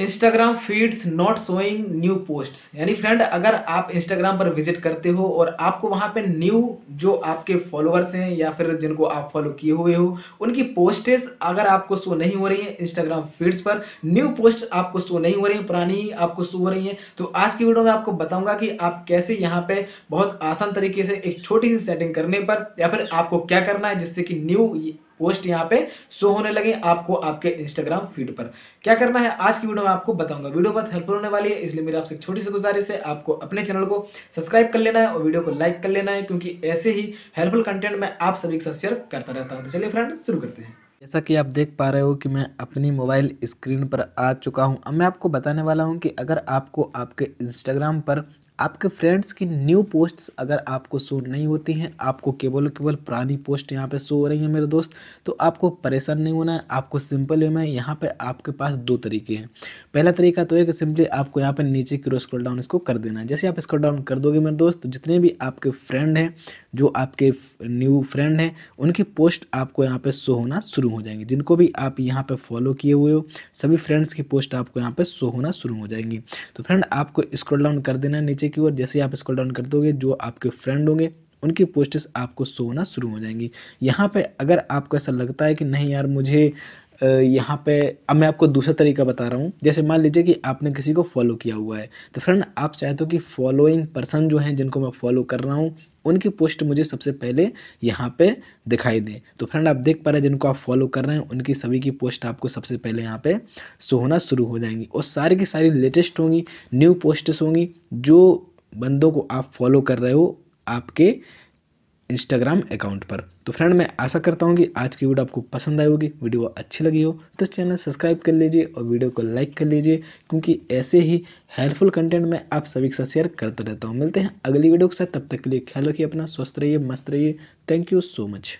Instagram feeds not showing new posts यानी friend अगर आप इंस्टाग्राम पर विजिट करते हो और आपको वहाँ पे न्यू जो आपके फॉलोअर्स हैं या फिर जिनको आप फॉलो किए हुए हो उनकी पोस्टेस अगर आपको शो नहीं हो रही है इंस्टाग्राम फीड्स पर न्यू पोस्ट आपको शो नहीं हो रही है पुरानी आपको शो हो रही है तो आज की वीडियो में आपको बताऊँगा कि आप कैसे यहाँ पर बहुत आसान तरीके से एक छोटी सी सेटिंग करने पर या फिर आपको क्या करना है जिससे कि न्यू पोस्ट यहाँ पे शो होने लगे आपको आपके इंस्टाग्राम फीड पर क्या करना है आज की वीडियो में आपको बताऊंगा वीडियो बहुत हेल्पफुल होने वाली है इसलिए मेरे आपसे छोटी सी गुजारिश है आपको अपने चैनल को सब्सक्राइब कर लेना है और वीडियो को लाइक कर लेना है क्योंकि ऐसे ही हेल्पफुल कंटेंट मैं आप सभी के साथ शेयर करता रहता हूँ तो चलिए फ्रेंड शुरू करते हैं जैसा कि आप देख पा रहे हो कि मैं अपनी मोबाइल स्क्रीन पर आ चुका हूं अब मैं आपको बताने वाला हूं कि अगर आपको आपके इंस्टाग्राम पर आपके फ्रेंड्स की न्यू पोस्ट्स अगर आपको शो नहीं होती हैं आपको केवल केवल पुरानी पोस्ट यहाँ पे शो हो रही है मेरे दोस्त तो आपको परेशान नहीं होना है आपको सिंपल वे में यहाँ पे आपके पास दो तरीके हैं पहला तरीका तो है कि सिंपली आपको यहाँ पर नीचे की रोज स्क्रोल डाउन इसको कर देना है जैसे आप स्क्रोल डाउन कर दोगे मेरे दोस्त तो जितने भी आपके फ्रेंड हैं जो आपके न्यू फ्रेंड हैं उनकी पोस्ट आपको यहाँ पर शो होना शुरू हो जाएंगी जिनको भी आप यहाँ पर फॉलो किए हुए हो सभी फ्रेंड्स की पोस्ट आपको यहाँ पर शो होना शुरू हो जाएंगी तो फ्रेंड आपको स्क्रोल डाउन कर देना है नीचे की ओर जैसे आप स्क्रॉल डाउन कर दोगे जो आपके फ्रेंड होंगे उनकी पोस्ट्स आपको सोना शुरू हो जाएंगी यहाँ पे अगर आपको ऐसा लगता है कि नहीं यार मुझे यहाँ पे अब मैं आपको दूसरा तरीका बता रहा हूँ जैसे मान लीजिए कि आपने किसी को फॉलो किया हुआ है तो फ्रेंड आप चाहते हो कि फॉलोइंग पर्सन जो हैं जिनको मैं फॉलो कर रहा हूँ उनकी पोस्ट मुझे सबसे पहले यहाँ पे दिखाई दें तो फ्रेंड आप देख पा रहे हैं जिनको आप फॉलो कर रहे हैं उनकी सभी की पोस्ट आपको सबसे पहले यहाँ पे शो होना शुरू हो जाएंगी और सारी की सारी लेटेस्ट होंगी न्यू पोस्ट्स होंगी जो बंदों को आप फॉलो कर रहे हो आपके इंस्टाग्राम अकाउंट पर तो फ्रेंड मैं आशा करता हूँ कि आज की वीडियो आपको पसंद आई होगी वीडियो अच्छी लगी हो तो चैनल सब्सक्राइब कर लीजिए और वीडियो को लाइक कर लीजिए क्योंकि ऐसे ही हेल्पफुल कंटेंट मैं आप सभी के साथ शेयर करता रहता हूँ मिलते हैं अगली वीडियो के साथ तब तक के लिए ख्याल रखिए अपना स्वस्थ रहिए मस्त रहिए थैंक यू सो मच